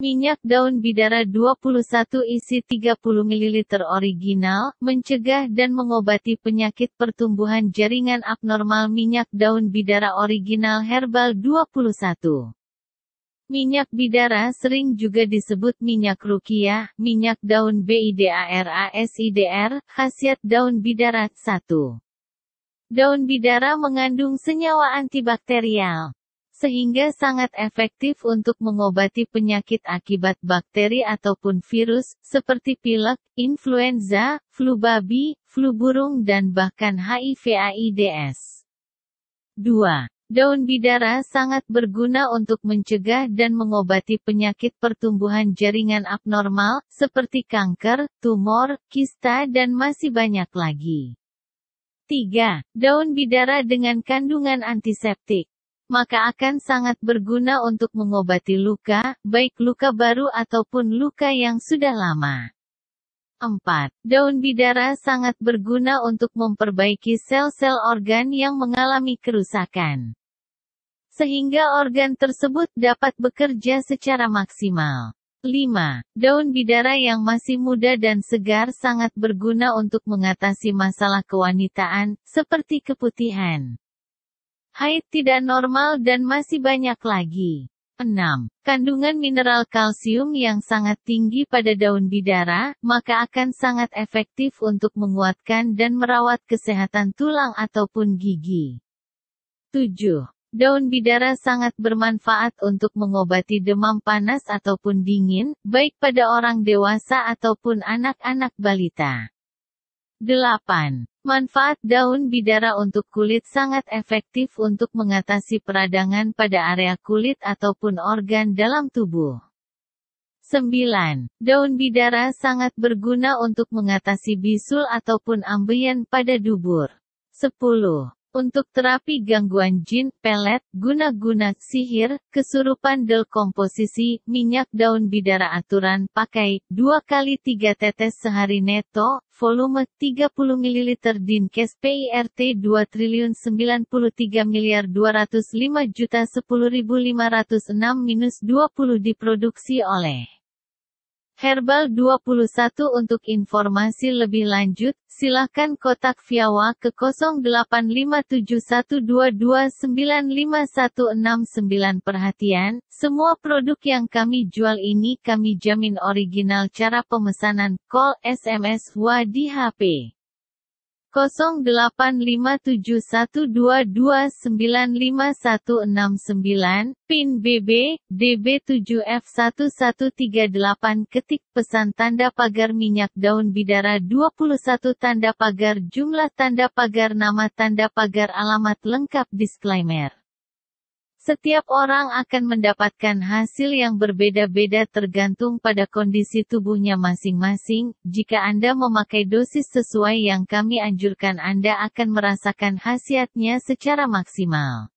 Minyak daun bidara 21 isi 30 ml original, mencegah dan mengobati penyakit pertumbuhan jaringan abnormal minyak daun bidara original herbal 21. Minyak bidara sering juga disebut minyak rukia, minyak daun BIDARASIDR, khasiat daun bidara 1. Daun bidara mengandung senyawa antibakterial sehingga sangat efektif untuk mengobati penyakit akibat bakteri ataupun virus, seperti pilek, influenza, flu babi, flu burung dan bahkan HIV/AIDS. 2. Daun bidara sangat berguna untuk mencegah dan mengobati penyakit pertumbuhan jaringan abnormal, seperti kanker, tumor, kista dan masih banyak lagi. 3. Daun bidara dengan kandungan antiseptik maka akan sangat berguna untuk mengobati luka, baik luka baru ataupun luka yang sudah lama. 4. Daun bidara sangat berguna untuk memperbaiki sel-sel organ yang mengalami kerusakan. Sehingga organ tersebut dapat bekerja secara maksimal. 5. Daun bidara yang masih muda dan segar sangat berguna untuk mengatasi masalah kewanitaan, seperti keputihan haid tidak normal dan masih banyak lagi. 6. Kandungan mineral kalsium yang sangat tinggi pada daun bidara, maka akan sangat efektif untuk menguatkan dan merawat kesehatan tulang ataupun gigi. 7. Daun bidara sangat bermanfaat untuk mengobati demam panas ataupun dingin, baik pada orang dewasa ataupun anak-anak balita. 8. Manfaat daun bidara untuk kulit sangat efektif untuk mengatasi peradangan pada area kulit ataupun organ dalam tubuh. 9. Daun bidara sangat berguna untuk mengatasi bisul ataupun ambeien pada dubur. 10. Untuk terapi gangguan jin, pelet, guna-guna, sihir, kesurupan del komposisi, minyak daun bidara aturan pakai, 2 kali 3 tetes sehari neto, volume 30 ml Dinkes PIRT 2 triliun 93 miliar 205 juta 10.506 minus 20 diproduksi oleh Herbal 21 untuk informasi lebih lanjut, silakan kotak via WA ke 085712295169 perhatian, semua produk yang kami jual ini kami jamin original cara pemesanan, call SMS wadi HP. 085712295169 PIN BB DB7F1138 ketik pesan tanda pagar minyak daun bidara 21 tanda pagar jumlah tanda pagar nama tanda pagar alamat lengkap disclaimer setiap orang akan mendapatkan hasil yang berbeda-beda tergantung pada kondisi tubuhnya masing-masing. Jika Anda memakai dosis sesuai yang kami anjurkan, Anda akan merasakan khasiatnya secara maksimal.